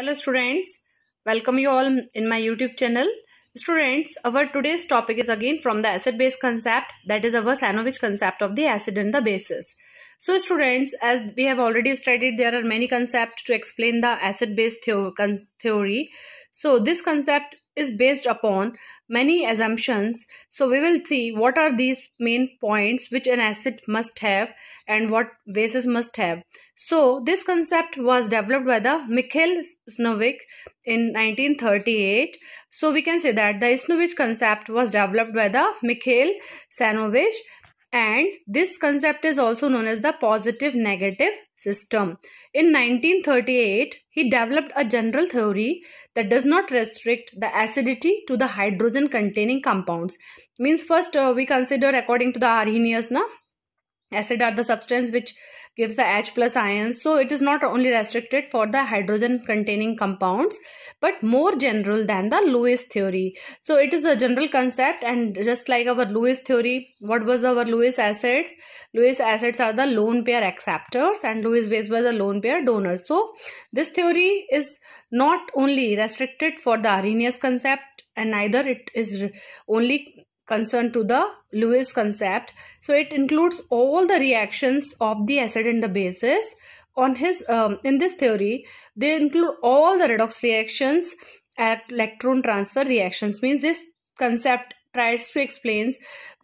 Hello students, welcome you all in my YouTube channel. Students, our today's topic is again from the acid-base concept that is our Sanovich concept of the acid and the bases. So students, as we have already studied, there are many concepts to explain the acid-base theory. So this concept is based upon many assumptions. So we will see what are these main points which an acid must have and what bases must have. So this concept was developed by the Mikhail Snovik in 1938. So we can say that the Snovich concept was developed by the Mikhail Sanovich and this concept is also known as the positive negative system. In 1938, he developed a general theory that does not restrict the acidity to the hydrogen containing compounds. Means first uh, we consider according to the Arrhenius, na? acid are the substance which gives the H plus ions. So it is not only restricted for the hydrogen containing compounds but more general than the Lewis theory. So it is a general concept and just like our Lewis theory, what was our Lewis acids? Lewis acids are the lone pair acceptors and Lewis base were the lone pair donors. So this theory is not only restricted for the Arrhenius concept and neither it is only concerned to the Lewis concept. So it includes all the reactions of the acid and the bases. On his um, in this theory, they include all the redox reactions at electron transfer reactions. Means this concept tries to explains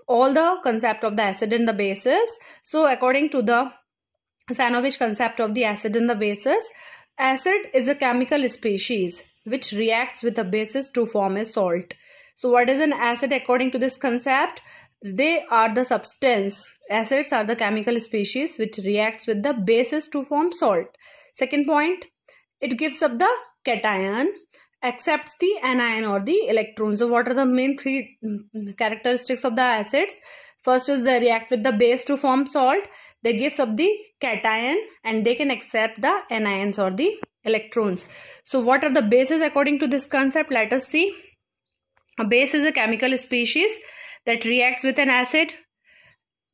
all the concept of the acid and the bases. So according to the Sanovich concept of the acid and the bases, acid is a chemical species which reacts with a basis to form a salt. So what is an asset according to this concept? They are the substance. Acids are the chemical species which reacts with the bases to form salt. Second point, it gives up the cation accepts the anion or the electron. So what are the main three mm, characteristics of the acids? First is they react with the base to form salt. They gives up the cation and they can accept the anions or the electrons. So what are the bases according to this concept? Let us see. A base is a chemical species that reacts with an acid.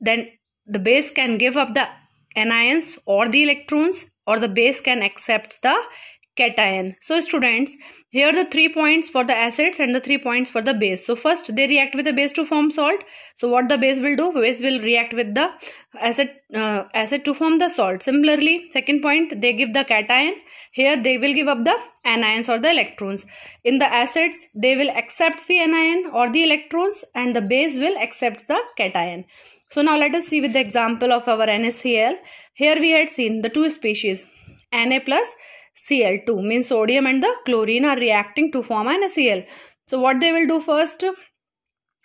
Then the base can give up the anions or the electrons or the base can accept the cation. So students, here the three points for the acids and the three points for the base. So first they react with the base to form salt. So what the base will do? Base will react with the acid, uh, acid to form the salt. Similarly, second point they give the cation. Here they will give up the anions or the electrons. In the acids they will accept the anion or the electrons and the base will accept the cation. So now let us see with the example of our NaCl. Here we had seen the two species Na plus Cl2 means sodium and the chlorine are reacting to form an So what they will do first?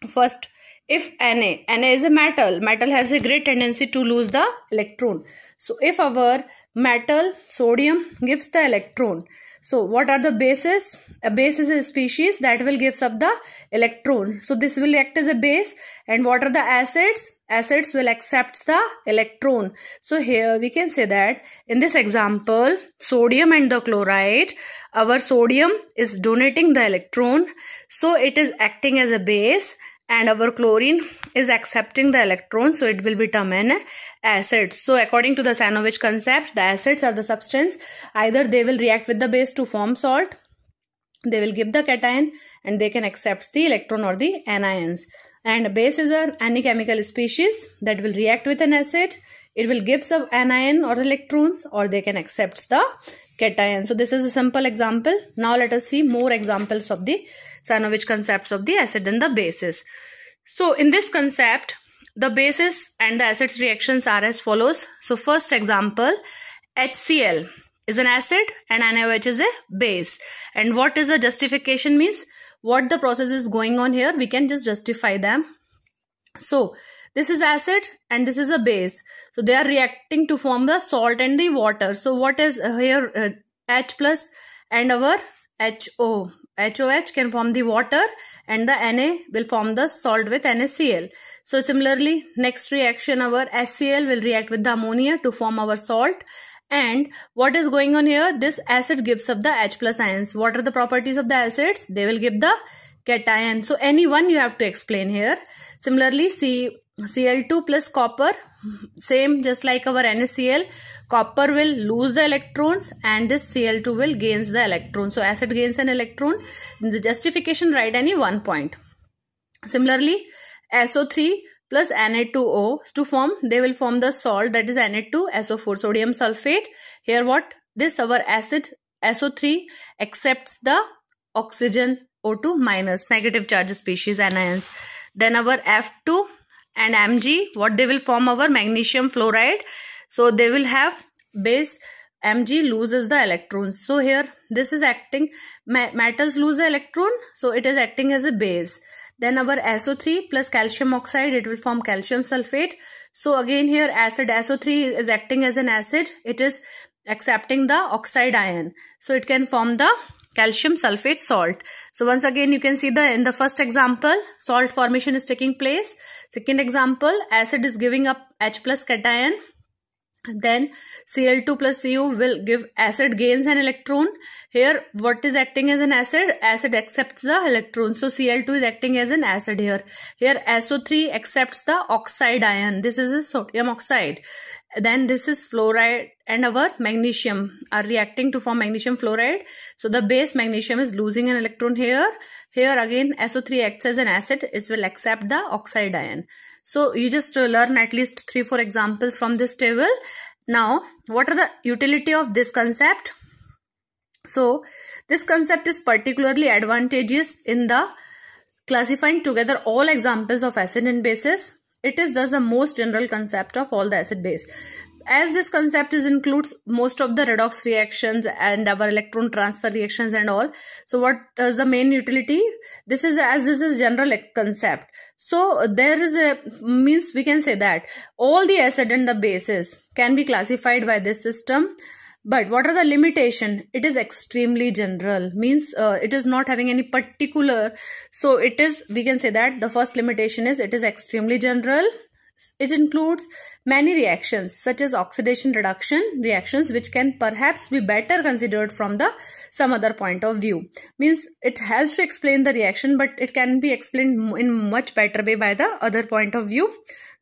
First, if Na, Na is a metal, metal has a great tendency to lose the electron. So if our metal sodium gives the electron, so what are the bases? A base is a species that will give up the electron. So this will act as a base and what are the acids? acids will accept the electron. So here we can say that in this example, sodium and the chloride, our sodium is donating the electron. So it is acting as a base and our chlorine is accepting the electron. So it will be termed an acid. So according to the Sanovich concept, the acids are the substance. Either they will react with the base to form salt. They will give the cation and they can accept the electron or the anions and base is an chemical species that will react with an acid. It will give some anion or electrons or they can accept the cation. So this is a simple example. Now let us see more examples of the Sanovich concepts of the acid and the bases. So in this concept, the bases and the acids reactions are as follows. So first example, HCl is an acid and NaOH is a base. And what is the justification means? what the process is going on here we can just justify them so this is acid and this is a base so they are reacting to form the salt and the water so what is here uh, h plus and our ho HOH can form the water and the Na will form the salt with NaCl. So similarly, next reaction our SCl will react with the ammonia to form our salt and what is going on here? This acid gives up the H plus ions. What are the properties of the acids? They will give the cation. So any one you have to explain here. Similarly, C Cl2 plus copper, same just like our NaCl, copper will lose the electrons and this Cl2 will gains the electron. So acid gains an electron. In the justification, write any one point. Similarly, SO3 plus Na2O to form they will form the salt that is Na2SO4 sodium sulfate here what this our acid SO3 accepts the oxygen O2 minus negative charge species anions then our F2 and Mg what they will form our magnesium fluoride so they will have base Mg loses the electrons so here this is acting metals lose electron so it is acting as a base then our SO3 plus calcium oxide, it will form calcium sulfate. So again here acid SO3 is acting as an acid. It is accepting the oxide ion. So it can form the calcium sulfate salt. So once again you can see the in the first example salt formation is taking place. Second example acid is giving up H plus cation then Cl2 plus Cu will give acid gains an electron. Here what is acting as an acid? Acid accepts the electron. So Cl2 is acting as an acid here. Here SO3 accepts the oxide ion. This is a sodium oxide. Then this is fluoride and our magnesium are reacting to form magnesium fluoride. So the base magnesium is losing an electron here. Here again SO3 acts as an acid. It will accept the oxide ion. So you just uh, learn at least 3-4 examples from this table. Now what are the utility of this concept? So this concept is particularly advantageous in the classifying together all examples of acid and bases. It is thus the most general concept of all the acid base as this concept is includes most of the redox reactions and our electron transfer reactions and all so what is the main utility this is as this is general concept so there is a means we can say that all the acid and the bases can be classified by this system but what are the limitation it is extremely general means uh, it is not having any particular so it is we can say that the first limitation is it is extremely general it includes many reactions such as oxidation reduction reactions which can perhaps be better considered from the some other point of view means it helps to explain the reaction but it can be explained in much better way by the other point of view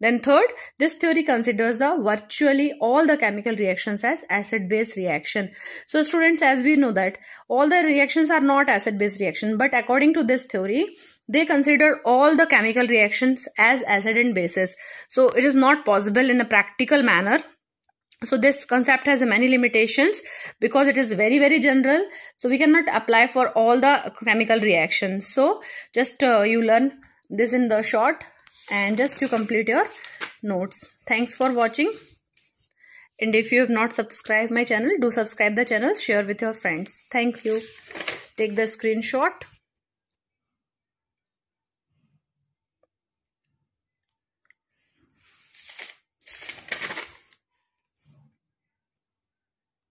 then third this theory considers the virtually all the chemical reactions as acid base reaction so students as we know that all the reactions are not acid base reaction but according to this theory they consider all the chemical reactions as acid and bases. So it is not possible in a practical manner so this concept has many limitations because it is very very general so we cannot apply for all the chemical reactions so just uh, you learn this in the short and just to complete your notes thanks for watching and if you have not subscribed my channel do subscribe the channel share with your friends thank you take the screenshot